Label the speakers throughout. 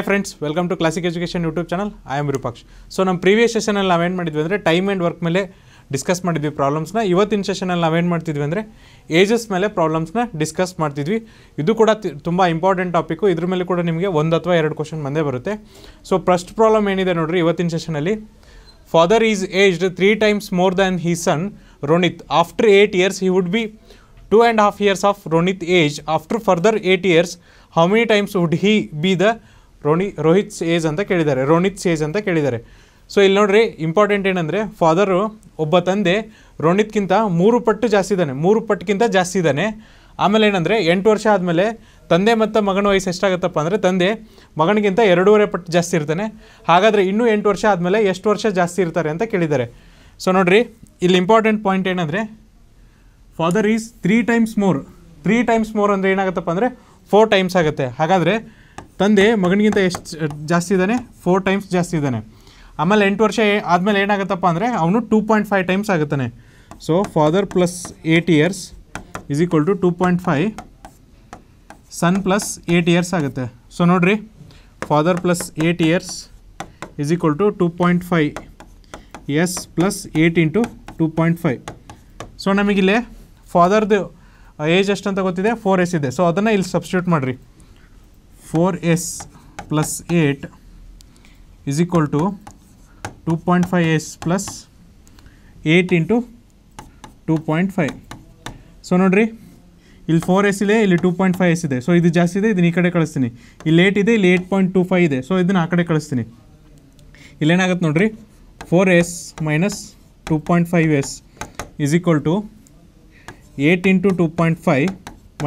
Speaker 1: High friends welcome to classic education YouTube channel I am Rupaksh so ನಮ್ಮ previous ಸೆಷನಲ್ಲಿ ನಾವೇನು ಮಾಡಿದ್ವಿ ಅಂದರೆ ಟೈಮ್ ಆ್ಯಂಡ್ ವರ್ಕ್ ಮೇಲೆ ಡಿಸ್ಕಸ್ ಮಾಡಿದ್ವಿ ಪ್ರಾಬ್ಲಮ್ಸ್ನ ಇವತ್ತಿನ ಸೆಷನಲ್ಲಿ ನಾವೇನು ಮಾಡ್ತಿದ್ವಿ ಅಂದರೆ ಏಜಸ್ ಮೇಲೆ ಪ್ರಾಬ್ಲಮ್ಸ್ನ ಡಿಸ್ಕಸ್ ಮಾಡ್ತಿದ್ವಿ ಇದು ಕೂಡ ತುಂಬ ಇಂಪಾರ್ಟೆಂಟ್ ಟಾಪಿಕ್ಕು ಇದ್ರ ಮೇಲೆ ಕೂಡ ನಿಮಗೆ ಒಂದು ಅಥವಾ ಎರಡು ಕ್ವಶನ್ ಬಂದೇ ಬರುತ್ತೆ ಸೊ ಫಸ್ಟ್ ಪ್ರಾಬ್ಲಮ್ ಏನಿದೆ ನೋಡಿರಿ ಇವತ್ತಿನ ಸೆಷನಲ್ಲಿ father is aged three times more than he son Ronit after eight years he would be two and half years of Ronit age after further eight years how many times would he be the Roni Rohit age ಅಂತ ಕೇಳಿದ್ದಾರೆ ರೋನಿತ್ ಸೇಜ್ ಅಂತ ಕೇಳಿದ್ದಾರೆ so ಇಲ್ಲಿ ನೋಡ್ರಿ important ಏನಂದರೆ father ಒಬ್ಬ ತಂದೆ ರೋನಿತ್ಗಿಂತ ಮೂರು ಪಟ್ಟು ಜಾಸ್ತಿ ಇದ್ದಾನೆ ಮೂರು ಪಟ್ಟಕ್ಕಿಂತ ಜಾಸ್ತಿ ಇದ್ದಾನೆ ಆಮೇಲೆ ಏನಂದರೆ ಎಂಟು ವರ್ಷ ಆದಮೇಲೆ ತಂದೆ ಮತ್ತು ಮಗನ ವಯಸ್ಸು ಎಷ್ಟಾಗುತ್ತಪ್ಪ ಅಂದರೆ ತಂದೆ ಮಗನಿಗಿಂತ ಎರಡೂವರೆ ಪಟ್ಟು ಜಾಸ್ತಿ ಇರ್ತಾನೆ ಹಾಗಾದರೆ ಇನ್ನೂ ಎಂಟು ವರ್ಷ ಆದಮೇಲೆ ಎಷ್ಟು ವರ್ಷ ಜಾಸ್ತಿ ಇರ್ತಾರೆ ಅಂತ ಕೇಳಿದ್ದಾರೆ ಸೊ ನೋಡಿರಿ ಇಲ್ಲಿ ಇಂಪಾರ್ಟೆಂಟ್ ಪಾಯಿಂಟ್ ಏನಂದರೆ father is three times more three times more ಅಂದರೆ ಏನಾಗತ್ತಪ್ಪ ಅಂದರೆ ಫೋರ್ ಟೈಮ್ಸ್ ಆಗುತ್ತೆ ಹಾಗಾದರೆ ತಂದೆ ಮಗನಿಗಿಂತ ಎಷ್ಟು ಜಾಸ್ತಿ ಇದ್ದಾನೆ ಫೋರ್ ಟೈಮ್ಸ್ ಜಾಸ್ತಿ ಇದ್ದಾನೆ ಆಮೇಲೆ ಎಂಟು ವರ್ಷ ಆದಮೇಲೆ ಏನಾಗುತ್ತಪ್ಪ ಅಂದರೆ ಅವನು ಟೂ ಪಾಯಿಂಟ್ ಫೈವ್ ಟೈಮ್ಸ್ ಆಗುತ್ತಾನೆ so father plus eight years is equal to two point five son plus eight years ಆಗುತ್ತೆ ಸೊ ನೋಡಿರಿ father plus eight years is equal to two point five S plus eight into two point five so ನಮಗಿಲ್ಲೇ ಫಾದರ್ದು age ಎಷ್ಟಂತ ಗೊತ್ತಿದೆ four S ಇದೆ so ಅದನ್ನು ಇಲ್ಲಿ substitute ಮಾಡಿರಿ to plus 8 is equal to eight plus 8 into 2.5. So ನೋಡಿರಿ ಇಲ್ಲಿ ಫೋರ್ ಎಸ್ ಇದೆ ಇಲ್ಲಿ ಟೂ ಪಾಯಿಂಟ್ ಫೈವ್ ಎಸ್ ಇದೆ ಸೊ ಇದು ಜಾಸ್ತಿ ಇದೆ ಇದನ್ನು ಈ ಕಡೆ ಕಳಿಸ್ತೀನಿ ಇಲ್ಲಿ ಏಟ್ ಇದೆ ಇಲ್ಲಿ ಏಟ್ ಪಾಯಿಂಟ್ ಟೂ ಫೈವ್ ಇದೆ ಸೊ ಇದನ್ನು ಆ ಕಡೆ ಕಳಿಸ್ತೀನಿ ಇಲ್ಲೇನಾಗುತ್ತೆ ನೋಡಿರಿ four S minus two point five S is equal to eight into two point five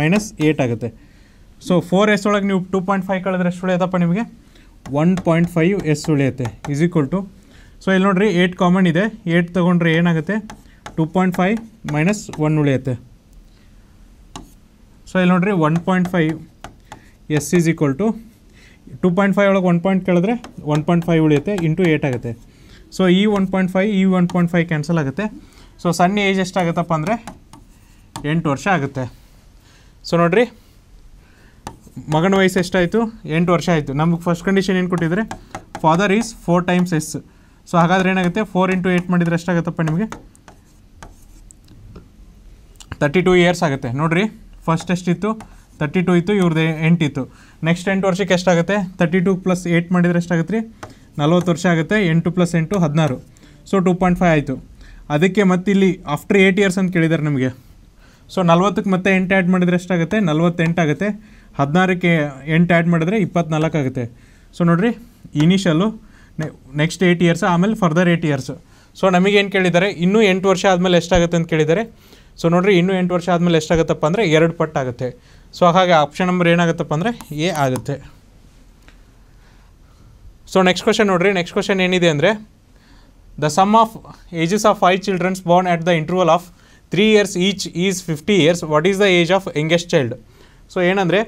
Speaker 1: minus eight ಆಗುತ್ತೆ ಸೊ ಫೋರ್ ಎಸ್ ಒಳಗೆ ನೀವು ಟೂ ಪಾಯಿಂಟ್ ಫೈವ್ ಕಳೆದ್ರೆ ಎಷ್ಟು ಉಳಿಯತ್ತಪ್ಪ ನಿಮಗೆ ಒನ್ ಪಾಯಿಂಟ್ ಫೈವ್ ಎಸ್ ಉಳಿಯುತ್ತೆ ಈಸ್ ಈಕ್ವಲ್ ಟು ಸೊ ಇಲ್ಲಿ ನೋಡಿರಿ ಏಯ್ಟ್ ಕಾಮನ್ ಇದೆ ಏಯ್ಟ್ ತೊಗೊಂಡ್ರೆ ಏನಾಗುತ್ತೆ two point five minus one ಉಳಿಯುತ್ತೆ ಸೊ ಇಲ್ಲಿ ನೋಡಿರಿ one point five S is equal to two point five ಒಳಗೆ ಒನ್ ಪಾಯಿಂಟ್ ಕೇಳಿದ್ರೆ ಒನ್ ಪಾಯಿಂಟ್ ಫೈವ್ ಉಳಿಯುತ್ತೆ ಇಂಟು ಏಯ್ಟ್ ಆಗುತ್ತೆ ಸೊ ಈ ಒನ್ ಪಾಯಿಂಟ್ ಫೈವ್ ಈ ಒನ್ ಪಾಯಿಂಟ್ ಫೈವ್ ಕ್ಯಾನ್ಸಲ್ ಆಗುತ್ತೆ ಸೊ ಸಣ್ಣ ಏಜ್ ಎಷ್ಟಾಗುತ್ತಪ್ಪ ಅಂದರೆ ಎಂಟು ವರ್ಷ ಆಗುತ್ತೆ ಸೊ ನೋಡಿರಿ ಮಗನ ವಯಸ್ಸು ಎಷ್ಟಾಯಿತು ಎಂಟು ವರ್ಷ ಆಯಿತು ನಮಗೆ ಫಸ್ಟ್ ಕಂಡೀಷನ್ ಏನು ಕೊಟ್ಟಿದ್ರೆ father is four times S so ಹಾಗಾದ್ರೆ ಏನಾಗುತ್ತೆ ಫೋರ್ ಇಂಟು ಏಯ್ಟ್ ಮಾಡಿದರೆ ಎಷ್ಟಾಗುತ್ತಪ್ಪ ನಿಮಗೆ ತರ್ಟಿ ಟೂ ಇಯರ್ಸ್ ಆಗುತ್ತೆ ನೋಡಿರಿ ಫಸ್ಟ್ ಎಷ್ಟಿತ್ತು ತರ್ಟಿ ಟೂ ಇತ್ತು ಇವ್ರದ್ದು ಇತ್ತು ನೆಕ್ಸ್ಟ್ ಎಂಟು ವರ್ಷಕ್ಕೆ ಎಷ್ಟಾಗುತ್ತೆ ತರ್ಟಿ ಟೂ ಪ್ಲಸ್ ಏಯ್ಟ್ ಮಾಡಿದರೆ ಎಷ್ಟಾಗುತ್ತೆ ರೀ ನಲ್ವತ್ತು ವರ್ಷ ಆಗುತ್ತೆ ಎಂಟು ಪ್ಲಸ್ ಎಂಟು ಹದಿನಾರು ಸೊ ಟೂ ಪಾಯಿಂಟ್ ಫೈವ್ ಆಯಿತು ಅದಕ್ಕೆ ಮತ್ತೆ ಇಲ್ಲಿ ಆಫ್ಟರ್ ಏಯ್ಟ್ ಇಯರ್ಸ್ ಅಂತ ಕೇಳಿದ್ದಾರೆ ನಮಗೆ ಸೊ ನಲ್ವತ್ತಕ್ಕೆ ಮತ್ತೆ ಎಂಟು ಆ್ಯಡ್ ಮಾಡಿದರೆ ಎಷ್ಟಾಗುತ್ತೆ ನಲ್ವತ್ತೆಂಟಾಗುತ್ತೆ ಹದಿನಾರಕ್ಕೆ ಎಂಟು ಆ್ಯಡ್ ಮಾಡಿದ್ರೆ ಇಪ್ಪತ್ನಾಲ್ಕು ಆಗುತ್ತೆ ಸೊ ನೋಡಿರಿ ಇನಿಷಿಯಲು ನೆಕ್ಸ್ಟ್ ಏಯ್ಟ್ ಇಯರ್ಸ್ ಆಮೇಲೆ ಫರ್ದರ್ ಏಯ್ಟ್ ಇಯರ್ಸು ಸೊ ನಮಗೇನು ಕೇಳಿದ್ದಾರೆ ಇನ್ನೂ ಎಂಟು ವರ್ಷ ಆದಮೇಲೆ ಎಷ್ಟಾಗುತ್ತೆ ಅಂತ ಕೇಳಿದ್ದಾರೆ ಸೊ ನೋಡಿರಿ ಇನ್ನೂ ಎಂಟು ವರ್ಷ ಆದಮೇಲೆ ಎಷ್ಟಾಗುತ್ತಪ್ಪ ಅಂದರೆ ಎರಡು ಪಟ್ಟಾಗುತ್ತೆ ಸೊ ಹಾಗಾಗಿ ಆಪ್ಷನ್ ನಂಬರ್ ಏನಾಗುತ್ತಪ್ಪ ಅಂದರೆ ಎ ಆಗುತ್ತೆ ಸೊ ನೆಕ್ಸ್ಟ್ ಕ್ವಶನ್ ನೋಡಿರಿ ನೆಕ್ಸ್ಟ್ ಕ್ವಶನ್ ಏನಿದೆ ಅಂದರೆ the sum of ages of five childrens born at the interval of three years each is fifty years what is the age of youngest child so ಏನಂದರೆ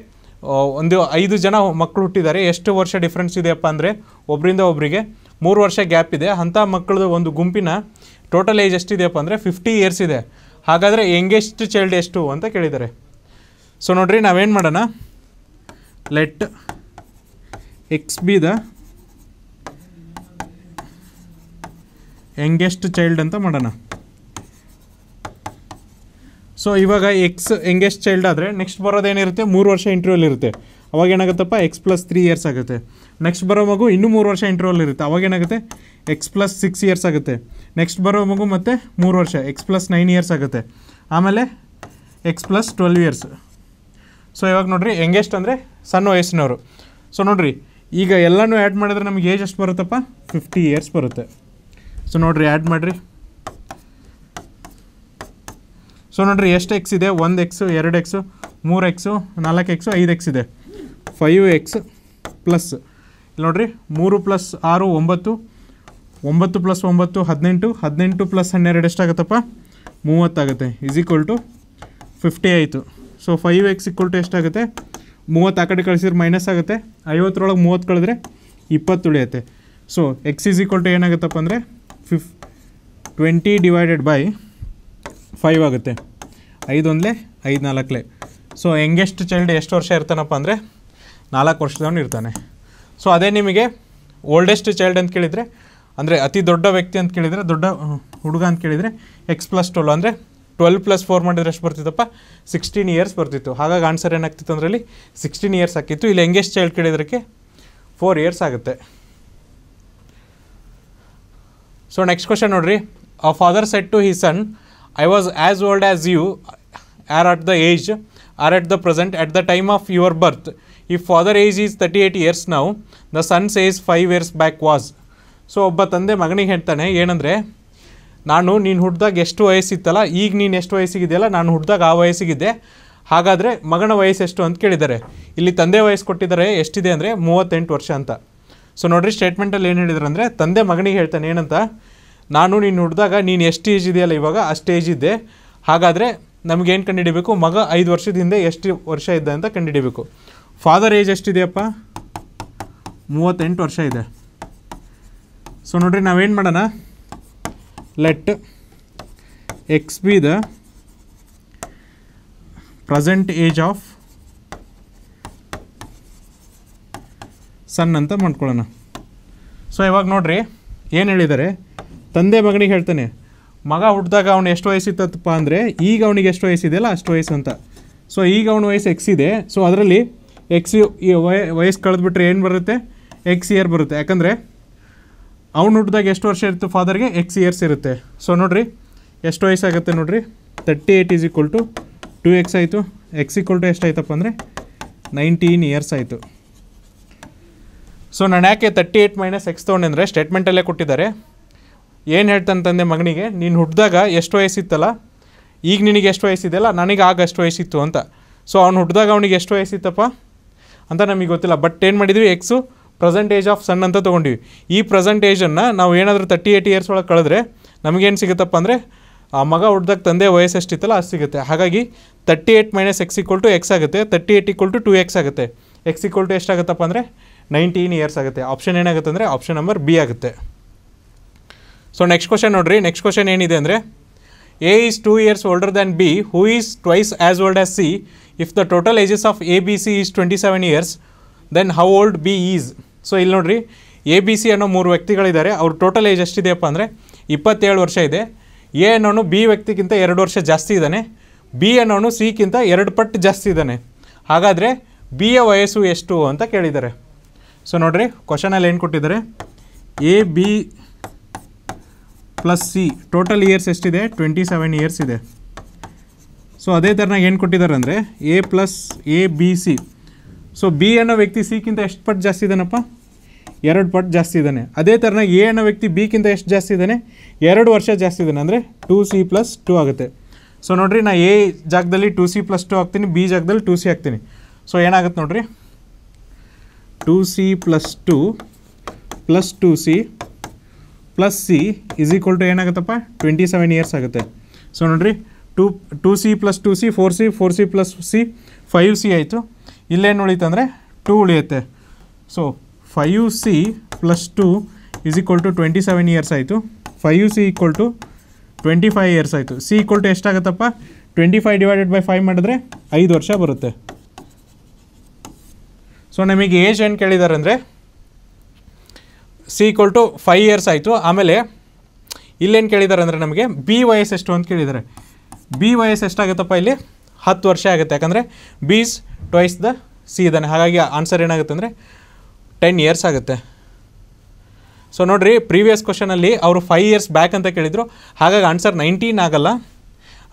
Speaker 1: ಒಂದು ಐದು ಜನ ಮಕ್ಕಳು ಹುಟ್ಟಿದ್ದಾರೆ ಎಷ್ಟು ವರ್ಷ ಡಿಫ್ರೆನ್ಸ್ ಇದೆಯಪ್ಪ ಅಂದರೆ ಒಬ್ಬರಿಂದ ಒಬ್ಬರಿಗೆ ಮೂರು ವರ್ಷ ಗ್ಯಾಪ್ ಇದೆ ಅಂಥ ಮಕ್ಕಳದು ಒಂದು ಗುಂಪಿನ ಟೋಟಲ್ ಏಜ್ ಎಷ್ಟಿದೆಯಪ್ಪ ಅಂದರೆ ಫಿಫ್ಟಿ ಇಯರ್ಸ್ ಇದೆ ಹಾಗಾದರೆ ಯಂಗೆಸ್ಟ್ ಚೈಲ್ಡ್ ಎಷ್ಟು ಅಂತ ಕೇಳಿದ್ದಾರೆ ಸೊ ನೋಡಿರಿ ನಾವೇನು ಮಾಡೋಣ let X be the youngest child ಅಂತ ಮಾಡೋಣ ಸೊ ಇವಾಗ ಎಕ್ಸ್ ಎಂಗೇಜ್ ಚೈಲ್ಡ್ ಆದರೆ ನೆಕ್ಸ್ಟ್ ಬರೋದೇನಿರುತ್ತೆ ಮೂರು ವರ್ಷ ಇಂಟರ್ವ್ಯೂಲ್ ಇರುತ್ತೆ ಅವಾಗ ಏನಾಗುತ್ತಪ್ಪ ಎಕ್ಸ್ ಪ್ಲಸ್ ತ್ರೀ ಇಯರ್ಸ್ ಆಗುತ್ತೆ ನೆಕ್ಸ್ಟ್ ಬರೋ ಮಗು ಇನ್ನೂ ಮೂರು ವರ್ಷ ಇಂಟರ್ವಲ್ ಇರುತ್ತೆ ಅವಾಗ ಏನಾಗುತ್ತೆ ಎಕ್ಸ್ ಪ್ಲಸ್ ಸಿಕ್ಸ್ ಇಯರ್ಸ್ ಆಗುತ್ತೆ ನೆಕ್ಸ್ಟ್ ಬರೋ ಮಗು ಮತ್ತೆ ಮೂರು ವರ್ಷ ಎಕ್ಸ್ ಪ್ಲಸ್ ನೈನ್ ಇಯರ್ಸ್ ಆಗುತ್ತೆ ಆಮೇಲೆ X plus twelve years so ಇವಾಗ ನೋಡಿರಿ ಯಂಗೆಸ್ಟ್ ಅಂದರೆ ಸಣ್ಣ ವಯಸ್ಸಿನವರು ಸೊ ನೋಡಿರಿ ಈಗ ಎಲ್ಲನೂ ಆ್ಯಡ್ ಮಾಡಿದ್ರೆ ನಮಗೆ ಏಜ್ ಎಷ್ಟು ಬರುತ್ತಪ್ಪ ಫಿಫ್ಟಿ ಇಯರ್ಸ್ ಬರುತ್ತೆ ಸೊ ನೋಡಿರಿ ಆ್ಯಡ್ ಮಾಡಿರಿ ಸೊ ನೋಡಿರಿ ಎಷ್ಟು ಎಕ್ಸ್ ಇದೆ ಒಂದು ಎಕ್ಸು ಎರಡು ಎಕ್ಸು ಮೂರು ಎಕ್ಸು ನಾಲ್ಕು ಎಕ್ಸು ಐದು ಎಕ್ಸ್ ಇದೆ ಫೈವ್ ಎಕ್ಸ್ ಪ್ಲಸ್ ಇಲ್ಲಿ ನೋಡಿರಿ ಮೂರು ಪ್ಲಸ್ ಆರು ಒಂಬತ್ತು ಒಂಬತ್ತು ಪ್ಲಸ್ ಒಂಬತ್ತು ಹದಿನೆಂಟು ಹದಿನೆಂಟು ಪ್ಲಸ್ ಹನ್ನೆರಡು ಎಷ್ಟಾಗತ್ತಪ್ಪ ಮೂವತ್ತಾಗುತ್ತೆ ಇಸ್ ಈಕ್ವಲ್ ಟು ಫಿಫ್ಟಿ ಆಯಿತು so five x equal to ಎಷ್ಟಾಗುತ್ತೆ ಮೂವತ್ತು ಆ ಕಡೆ ಕಳಿಸಿದ್ರೆ ಮೈನಸ್ ಆಗುತ್ತೆ ಐವತ್ತರೊಳಗೆ ಮೂವತ್ತು ಕಳೆದ್ರೆ ಇಪ್ಪತ್ತು ಉಳಿಯುತ್ತೆ so x is equal to ಏನಾಗುತ್ತಪ್ಪ ಅಂದರೆ ಫಿಫ್ ಟ್ವೆಂಟಿ ಡಿವೈಡೆಡ್ ಬೈ ಫೈವ್ ಆಗುತ್ತೆ ಐದೊಂದೇ ಐದು ನಾಲ್ಕಲೇ ಸೊ ಯಂಗೆಸ್ಟ್ ಚೈಲ್ಡ್ ಎಷ್ಟು ವರ್ಷ ಇರ್ತಾನಪ್ಪ ಅಂದರೆ ನಾಲ್ಕು ವರ್ಷದವನು ಇರ್ತಾನೆ ಸೊ ಅದೇ ನಿಮಗೆ ಓಲ್ಡೆಸ್ಟ್ ಚೈಲ್ಡ್ ಅಂತ ಕೇಳಿದರೆ ಅಂದರೆ ಅತಿ ದೊಡ್ಡ ವ್ಯಕ್ತಿ ಅಂತ ಕೇಳಿದರೆ ದೊಡ್ಡ ಹುಡುಗ ಅಂತ ಕೇಳಿದರೆ ಎಕ್ಸ್ ಪ್ಲಸ್ ಟ್ವೆಲ್ ಅಂದರೆ ಟ್ವೆಲ್ ಪ್ಲಸ್ ಫೋರ್ ಮಾಡಿದರೆ ಎಷ್ಟು ಬರ್ತಿತ್ತಪ್ಪ ಸಿಕ್ಸ್ಟೀನ್ ಇಯರ್ಸ್ ಬರ್ತಿತ್ತು ಹಾಗಾಗಿ ಆನ್ಸರ್ ಏನಾಗ್ತಿತ್ತು ಅಂದರಲ್ಲಿ ಸಿಕ್ಸ್ಟೀನ್ ಇಯರ್ಸ್ ಹಾಕಿತ್ತು ಇಲ್ಲಿ ಯಂಗೆಸ್ಟ್ ಚೈಲ್ಡ್ ಕೇಳಿದ್ರಕ್ಕೆ ಫೋರ್ ಇಯರ್ಸ್ ಆಗುತ್ತೆ ಸೊ ನೆಕ್ಸ್ಟ್ ಕ್ವಶನ್ ನೋಡಿರಿ ಆ father said to his son I was as old as you are at the age are at the present at the time of your birth ಈ father age is thirty eight years ನಾವು the son's age five years back was so ಒಬ್ಬ ತಂದೆ ಮಗನಿಗೆ ಹೇಳ್ತಾನೆ ಏನಂದರೆ ನಾನು ನೀನು ಹುಟ್ಟಿದಾಗ ಎಷ್ಟು ವಯಸ್ಸಿತ್ತಲ್ಲ ಈಗ ನೀನು ಎಷ್ಟು ವಯಸ್ಸಿಗಿದೆಯಲ್ಲ ನಾನು ಹುಡ್ದಾಗ ಆ ವಯಸ್ಸಿಗಿದ್ದೆ ಹಾಗಾದರೆ ಮಗನ ವಯಸ್ಸು ಎಷ್ಟು ಅಂತ ಕೇಳಿದ್ದಾರೆ ಇಲ್ಲಿ ತಂದೆ ವಯಸ್ಸು ಕೊಟ್ಟಿದ್ದಾರೆ ಎಷ್ಟಿದೆ ಅಂದರೆ ಮೂವತ್ತೆಂಟು ವರ್ಷ ಅಂತ ಸೊ ನೋಡಿರಿ ಸ್ಟೇಟ್ಮೆಂಟಲ್ಲಿ ಏನು ಹೇಳಿದ್ರು ಅಂದರೆ ತಂದೆ ಮಗನಿಗೆ ಹೇಳ್ತಾನೆ ಏನಂತ ನಾನು ನೀನು ಹುಡ್ದಾಗ ನೀನು ಎಷ್ಟು ಏಜ್ ಇದೆಯಲ್ಲ ಇವಾಗ ಅಷ್ಟು ಏಜ್ ಇದ್ದೆ ಹಾಗಾದರೆ ನಮಗೇನು ಕಂಡುಹಿಡಿಯಬೇಕು ಮಗ ಐದು ವರ್ಷದ ಹಿಂದೆ ಎಷ್ಟು ವರ್ಷ ಇದ್ದ ಅಂತ ಕಂಡುಹಿಡಿಯಬೇಕು ಫಾದರ್ ಏಜ್ ಎಷ್ಟಿದೆಯಪ್ಪ ಮೂವತ್ತೆಂಟು ವರ್ಷ ಇದೆ ಸೊ ನೋಡ್ರಿ ನಾವೇನು ಮಾಡೋಣ let X be the present age of son ಅಂತ ಮಾಡ್ಕೊಳ್ಳೋಣ ಸೊ ಇವಾಗ ನೋಡ್ರಿ ಏನು ಹೇಳಿದ್ದಾರೆ ತಂದೆ ಮಗನಿಗೆ ಹೇಳ್ತಾನೆ ಮಗ ಹುಟ್ಟಿದಾಗ ಅವನು ಎಷ್ಟು ವಯಸ್ಸಿತ್ತಪ್ಪ ಅಂದರೆ ಈಗ ಅವನಿಗೆ ಎಷ್ಟು ಅಲ್ಲ ಅಷ್ಟು ವಯಸ್ಸು ಅಂತ ಸೊ ಈಗ ಅವನ ವಯಸ್ಸು ಎಕ್ಸ್ ಇದೆ ಸೊ ಅದರಲ್ಲಿ ಎಕ್ಸ್ ವಯಸ್ಸು ಕಳೆದ್ಬಿಟ್ರೆ ಏನು ಬರುತ್ತೆ ಎಕ್ಸ್ ಇಯರ್ ಬರುತ್ತೆ ಯಾಕಂದರೆ ಅವ್ನು ಹುಟ್ಟಿದಾಗ ಎಷ್ಟು ವರ್ಷ ಇರುತ್ತೆ ಫಾದರ್ಗೆ ಎಕ್ಸ್ ಇಯರ್ಸ್ ಇರುತ್ತೆ ಸೊ ನೋಡಿರಿ ಎಷ್ಟು ವಯಸ್ಸಾಗುತ್ತೆ ನೋಡಿರಿ thirty eight is equal to two x ಆಯಿತು ಎಕ್ಸ್ ಈಕ್ವಲ್ ಟು ಎಷ್ಟಾಯ್ತಪ್ಪ ಅಂದರೆ ನೈನ್ಟೀನ್ ಇಯರ್ಸ್ ಆಯಿತು ಸೊ ನಾನು ಯಾಕೆ ತರ್ಟಿ ಏಯ್ಟ್ ಮೈನಸ್ ಎಕ್ಸ್ ತೊಗೊಂಡೆ ಅಂದರೆ ಸ್ಟೇಟ್ಮೆಂಟಲ್ಲೇ ಕೊಟ್ಟಿದ್ದಾರೆ ಏನು ಹೇಳ್ತಾನೆ ಮಗನಿಗೆ ನೀನು ಹುಟ್ಟಿದಾಗ ಎಷ್ಟು ವಯಸ್ಸಿತ್ತಲ್ಲ ಈಗ ನಿನಗೆ ಎಷ್ಟು ವಯಸ್ಸಿದೆಯಲ್ಲ ನನಗೆ ಆಗ ಅಷ್ಟು ವಯಸ್ಸಿತ್ತು ಅಂತ ಸೊ ಅವ್ನು ಹುಟ್ಟಿದಾಗ ಅವನಿಗೆ ಎಷ್ಟು ವಯಸ್ಸಿತ್ತಪ್ಪ ಅಂತ ನಮಗೆ ಗೊತ್ತಿಲ್ಲ ಬಟ್ ಏನು ಮಾಡಿದ್ವಿ x present age of son ಅಂತ ತೊಗೊಂಡಿವಿ ಈ ಪ್ರೆಸೆಂಟ್ ಏಜನ್ನು ನಾವು ಏನಾದರೂ ತರ್ಟಿ ಏಯ್ಟ್ ಇಯರ್ಸ್ ಒಳಗೆ ಕಳೆದ್ರೆ ನಮಗೇನು ಸಿಗುತ್ತಪ್ಪ ಅಂದರೆ ಆ ಮಗ ಹುಡ್ದಾಗ ತಂದೆ ವಯಸ್ಸು ಎಷ್ಟಿತ್ತಲ್ಲ ಅದು ಸಿಗುತ್ತೆ ಹಾಗಾಗಿ thirty eight minus x equal to x ಆಗುತ್ತೆ thirty eight equal to two x ಆಗುತ್ತೆ ಎಕ್ಸ್ ಈಕ್ವಲ್ ಟು ಎಷ್ಟಾಗುತ್ತಪ್ಪ ಅಂದರೆ ನೈಂಟೀನ್ ಇಯರ್ಸ್ ಆಗುತ್ತೆ ಆಪ್ಷನ್ ಏನಾಗುತ್ತೆ ಅಂದರೆ ಆಪ್ಷನ್ ನಂಬರ್ ಬಿ ಆಗುತ್ತೆ ಸೊ ನೆಕ್ಸ್ಟ್ ಕ್ವಶನ್ ನೋಡಿರಿ ನೆಕ್ಸ್ಟ್ ಕ್ವಶನ್ ಏನಿದೆ ಅಂದರೆ A is two years older than B who is twice as old as C if the total ages of A B C is twenty seven years then how old B is so ಇಲ್ಲಿ ನೋಡ್ರಿ A B C ಅನ್ನೋ ಮೂರು ವ್ಯಕ್ತಿಗಳಿದ್ದಾರೆ ಅವ್ರ total age ಎಷ್ಟಿದೆಯಪ್ಪ ಅಂದರೆ ಇಪ್ಪತ್ತೇಳು ವರ್ಷ ಇದೆ ಎ ಅನ್ನೋನು ಬಿ ವ್ಯಕ್ತಿಗಿಂತ ಎರಡು ವರ್ಷ ಜಾಸ್ತಿ ಇದ್ದಾನೆ ಬಿ ಅನ್ನೋನು ಸಿಕ್ಕಿಂತ ಎರಡು ಪಟ್ಟು ಜಾಸ್ತಿ ಇದ್ದಾನೆ ಹಾಗಾದರೆ ಬಿ ಯ ವಯಸ್ಸು ಎಷ್ಟು ಅಂತ ಕೇಳಿದ್ದಾರೆ ಸೊ ನೋಡ್ರಿ ಕ್ವಶನಲ್ಲಿ ಏನು ಕೊಟ್ಟಿದ್ದಾರೆ A B plus C total years ಎಷ್ಟಿದೆ ಟ್ವೆಂಟಿ ಸೆವೆನ್ ಇಯರ್ಸ್ ಇದೆ ಸೊ ಅದೇ ಥರನಾಗ ಏನು ಕೊಟ್ಟಿದ್ದಾರೆ ಅಂದರೆ A plus A B C so B ಅನ್ನೋ ವ್ಯಕ್ತಿ ಸಿಕ್ಕಿಂತ ಎಷ್ಟು ಪಟ್ ಜಾಸ್ತಿ ಇದ್ದಾನಪ್ಪ ಎರಡು ಪಟ್ ಜಾಸ್ತಿ ಇದ್ದಾನೆ ಅದೇ ಥರನಾಗ ಎ ಅನ್ನೋ ವ್ಯಕ್ತಿ ಬಿಕ್ಕಿಂತ ಎಷ್ಟು ಜಾಸ್ತಿ ಇದ್ದಾನೆ ಎರಡು ವರ್ಷ ಜಾಸ್ತಿ ಇದ್ದಾನೆ ಅಂದರೆ ಟು ಸಿ ಪ್ಲಸ್ ಟು ಆಗುತ್ತೆ ಸೊ ನೋಡಿರಿ ನಾ ಎ ಜಾಗದಲ್ಲಿ ಟು ಸಿ ಪ್ಲಸ್ ಟು ಹಾಕ್ತೀನಿ ಬಿ ಜಾಗದಲ್ಲಿ ಟು ಸಿ ಹಾಕ್ತೀನಿ ಸೊ ಏನಾಗುತ್ತೆ ನೋಡಿರಿ two C plus two plus two C plus C is equal to ಏನಾಗುತ್ತಪ್ಪ ಟ್ವೆಂಟಿ ಸೆವೆನ್ ಇಯರ್ಸ್ ಆಗುತ್ತೆ ಸೊ ನೋಡ್ರಿ two two C plus two C four C four C plus C five C ಆಯಿತು ಇಲ್ಲೇನು ಉಳಿತಂದರೆ two ಉಳಿಯುತ್ತೆ so five C plus two is equal to twenty seven years ಆಯಿತು five C equal to twenty five years ಆಯಿತು C equal to ಎಷ್ಟಾಗತ್ತಪ್ಪ twenty five divided by five ಮಾಡಿದ್ರೆ ಐದು ವರ್ಷ ಬರುತ್ತೆ ಸೊ ನಮಗೆ ಏಜ್ ಏನು ಕೇಳಿದ್ದಾರೆ ಅಂದರೆ C equal to five years ಆಯಿತು ಆಮೇಲೆ ಇಲ್ಲೇನು ಕೇಳಿದ್ದಾರೆ ಅಂದರೆ ನಮಗೆ ಬಿ ವಯಸ್ಸು ಎಷ್ಟು ಅಂತ ಕೇಳಿದ್ದಾರೆ ಬಿ ವಯಸ್ಸು ಎಷ್ಟಾಗುತ್ತಪ್ಪ ಇಲ್ಲಿ ಹತ್ತು ವರ್ಷ ಆಗುತ್ತೆ ಯಾಕಂದರೆ ಬೀಸ್ ಟ್ವೈಸ್ ದ ಸಿ ಇದ್ದಾನೆ ಹಾಗಾಗಿ ಆನ್ಸರ್ ಏನಾಗುತ್ತೆ ಅಂದರೆ ಟೆನ್ ಇಯರ್ಸ್ ಆಗುತ್ತೆ ಸೊ ನೋಡಿರಿ ಪ್ರೀವಿಯಸ್ ಕ್ವಶನಲ್ಲಿ ಅವರು ಫೈವ್ ಇಯರ್ಸ್ ಬ್ಯಾಕ್ ಅಂತ ಕೇಳಿದರು ಹಾಗಾಗಿ ಆನ್ಸರ್ ನೈನ್ಟೀನ್ ಆಗಲ್ಲ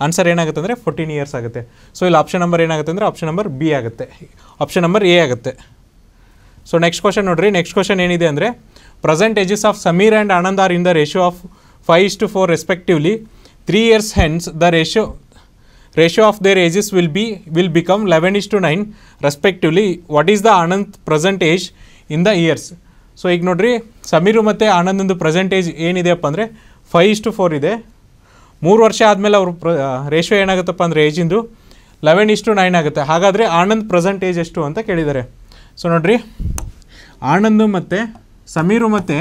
Speaker 1: ಆನ್ಸರ್ ಏನಾಗುತ್ತೆ ಅಂದರೆ ಫೋರ್ಟೀನ್ ಇಯರ್ಸ್ ಆಗುತ್ತೆ ಸೊ ಇಲ್ಲಿ ಆಪ್ಷನ್ ನಂಬರ್ ಏನಾಗುತ್ತೆ ಅಂದರೆ ಆಪ್ಷನ್ ನಂಬರ್ ಬಿ ಆಗುತ್ತೆ ಆಪ್ಷನ್ ನಂಬರ್ ಎ ಆಗುತ್ತೆ ಸೊ ನೆಕ್ಸ್ಟ್ ಕ್ವಶನ್ ನೋಡಿರಿ ನೆಕ್ಸ್ಟ್ ಕ್ವಶನ್ ಏನಿದೆ ಅಂದರೆ present ages of Samir and Anand are in the ratio of 5 to 4 respectively. 3 years hence, the ratio ratio of their ages will be will become 11 to 9 respectively. What is the Anand present age in the years? So, ignore Samir and Anand present age in the years. 5 to 4 is there. 3 years hence, the ratio is the age in the 11 to 9 agate. Hagadre Anand present age is to one the Kedidre. So not re Anandu Mate ಸಮೀರು ಮತ್ತು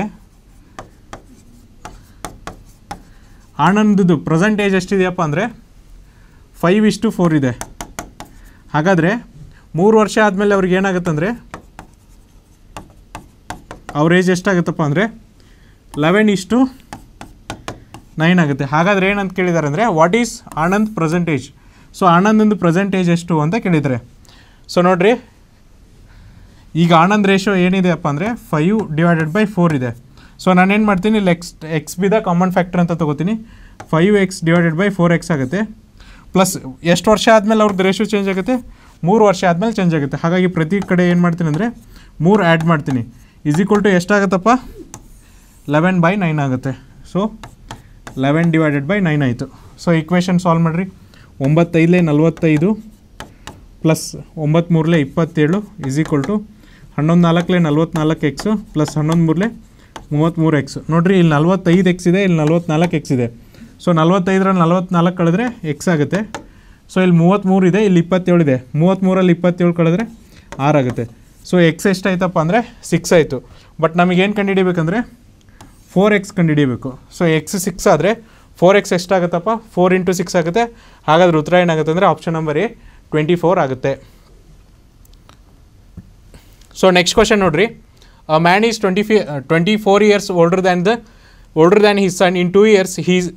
Speaker 1: ಆನಂದದ್ದು percentage ಎಷ್ಟಿದೆಯಪ್ಪ ಅಂದರೆ five ಇಷ್ಟು four ಇದೆ ಹಾಗಾದರೆ ಮೂರು ವರ್ಷ ಆದಮೇಲೆ ಅವ್ರಿಗೆ ಏನಾಗುತ್ತಂದರೆ ಅವ್ರ ಏಜ್ ಎಷ್ಟಾಗುತ್ತಪ್ಪ ಅಂದರೆ ಲೆವೆನ್ ಇಷ್ಟು ನೈನ್ ಆಗುತ್ತೆ ಹಾಗಾದರೆ ಏನಂತ ಕೇಳಿದ್ದಾರೆ ಅಂದರೆ what is Anand age so Anand present age ಎಷ್ಟು ಅಂತ ಕೇಳಿದ್ದಾರೆ ಸೊ ನೋಡಿರಿ ಈಗ ಆನಂದ್ ರೇಷೋ ಏನಿದೆ ಅಪ್ಪ ಅಂದರೆ ಫೈವ್ ಡಿವೈಡೆಡ್ ಬೈ ಫೋರ್ ಇದೆ ಸೊ ನಾನೇನು ಮಾಡ್ತೀನಿ let's x be the common factor ಅಂತ ತೊಗೋತೀನಿ five x divided by four x ಆಗುತ್ತೆ ಪ್ಲಸ್ ಎಷ್ಟು ವರ್ಷ ಆದಮೇಲೆ ಅವ್ರದ್ದು ರೇಷೋ ಚೇಂಜ್ ಆಗುತ್ತೆ ಮೂರು ವರ್ಷ ಆದಮೇಲೆ ಚೇಂಜ್ ಆಗುತ್ತೆ ಹಾಗಾಗಿ ಪ್ರತಿ ಕಡೆ ಏನು ಮಾಡ್ತೀನಿ ಅಂದರೆ ಮೂರು ಆ್ಯಡ್ ಮಾಡ್ತೀನಿ ಈಸ್ ಈಕ್ವಲ್ ಟು ಎಷ್ಟಾಗುತ್ತಪ್ಪ ಲೆವೆನ್ ಬೈ ನೈನ್ ಆಗುತ್ತೆ so eleven divided by nine ಆಯಿತು ಸೊ ಈಕ್ವೇಷನ್ ಸಾಲ್ವ್ ಮಾಡಿರಿ ಒಂಬತ್ತೈದಲೇ ನಲ್ವತ್ತೈದು ಪ್ಲಸ್ ಒಂಬತ್ತ್ಮೂರಲೇ ಇಪ್ಪತ್ತೇಳು ಈಸ್ ಈಕ್ವಲ್ ಟು ಹನ್ನೊಂದು ನಾಲ್ಕಲೆ ನಲ್ವತ್ನಾಲ್ಕು ಎಕ್ಸು ಪ್ಲಸ್ ಹನ್ನೊಂದು ಮೂರಲೇ ಮೂವತ್ತ್ಮೂರು ಎಕ್ಸು ನೋಡಿರಿ ಇಲ್ಲಿ ನಲ್ವತ್ತೈದು ಎಕ್ಸ್ ಇದೆ ಇಲ್ಲಿ ನಲ್ವತ್ನಾಲ್ಕು ಎಕ್ಸ್ ಇದೆ ಸೊ ನಲ್ವತ್ತೈದರಲ್ಲಿ ನಲ್ವತ್ನಾಲ್ಕು ಕಳೆದ್ರೆ ಎಕ್ಸ್ ಆಗುತ್ತೆ ಸೊ ಇಲ್ಲಿ ಮೂವತ್ತ್ಮೂರು ಇದೆ ಇಲ್ಲಿ ಇಪ್ಪತ್ತೇಳು ಇದೆ ಮೂವತ್ತ್ಮೂರಲ್ಲಿ ಇಪ್ಪತ್ತೇಳು ಕಳೆದ್ರೆ ಆರು ಆಗುತ್ತೆ ಸೊ ಎಕ್ಸ್ ಎಷ್ಟಾಯ್ತಪ್ಪ ಅಂದರೆ ಸಿಕ್ಸ್ ಆಯಿತು ಬಟ್ ನಮಗೇನು ಕಂಡುಹಿಡಿಬೇಕಂದ್ರೆ ಫೋರ್ ಎಕ್ಸ್ ಕಂಡುಹಿಡಿಬೇಕು ಸೊ ಎಕ್ಸ್ ಸಿಕ್ಸ್ ಆದರೆ ಫೋರ್ ಎಕ್ಸ್ ಎಷ್ಟಾಗುತ್ತಪ್ಪ ಫೋರ್ ಇಂಟು ಸಿಕ್ಸ್ ಆಗುತ್ತೆ ಹಾಗಾದರೆ ಉತ್ತರ ಏನಾಗುತ್ತೆ ಅಂದರೆ option number A twenty four ಆಗುತ್ತೆ ಸೊ ನೆಕ್ಸ್ಟ್ ಕ್ವಶನ್ ನೋಡ್ರಿ a man is twenty five twenty four years older than the older than his son in two years his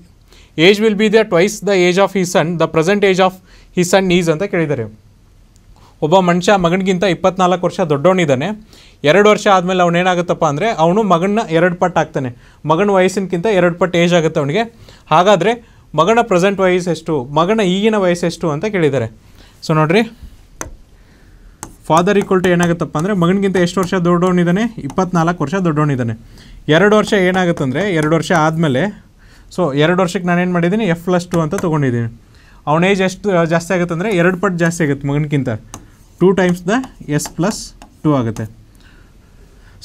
Speaker 1: age will be the twice the age of his son the present age of his son is ಅಂತ ಕೇಳಿದ್ದಾರೆ ಒಬ್ಬ ಮನುಷ್ಯ ಮಗನಿಗಿಂತ ಇಪ್ಪತ್ನಾಲ್ಕು ವರ್ಷ ದೊಡ್ಡವನಿದ್ದಾನೆ ಎರಡು ವರ್ಷ ಆದಮೇಲೆ ಅವನೇನಾಗುತ್ತಪ್ಪ ಅಂದರೆ ಅವನು ಮಗನ ಎರಡು ಪಟ್ಟು ಆಗ್ತಾನೆ ಮಗನ ವಯಸ್ಸಿನಕ್ಕಿಂತ ಎರಡು ಪಟ್ಟು ಏಜ್ ಆಗುತ್ತೆ ಅವನಿಗೆ ಹಾಗಾದರೆ ಮಗನ ಪ್ರೆಸೆಂಟ್ ವಯಸ್ಸು ಎಷ್ಟು ಮಗನ ಈಗಿನ ವಯಸ್ಸು ಎಷ್ಟು ಅಂತ ಕೇಳಿದ್ದಾರೆ ಸೊ ನೋಡ್ರಿ ಫಾದರ್ ಈಕ್ವಲ್ ಟು ಏನಾಗುತ್ತಪ್ಪ ಅಂದರೆ ಮಗನಿಗಿಂತ ಎಷ್ಟು ವರ್ಷ ದೊಡ್ಡವನಿದ್ದಾನೆ ಇಪ್ಪತ್ನಾಲ್ಕು ವರ್ಷ ದೊಡ್ಡವನಿದ್ದಾನೆ ಎರಡು ವರ್ಷ ಏನಾಗುತ್ತಂದರೆ ಎರಡು ವರ್ಷ ಆದಮೇಲೆ ಸೊ ಎರಡು ವರ್ಷಕ್ಕೆ ನಾನೇನು ಮಾಡಿದ್ದೀನಿ ಎಫ್ ಪ್ಲಸ್ ಟು ಅಂತ ತೊಗೊಂಡಿದ್ದೀನಿ ಅವನ ಏಜ್ ಎಷ್ಟು ಜಾಸ್ತಿ ಆಗುತ್ತೆ ಅಂದರೆ ಎರಡು ಪಟ್ಟು ಜಾಸ್ತಿ ಆಗುತ್ತೆ ಮಗನಿಗಿಂತ two times the S plus two ಆಗುತ್ತೆ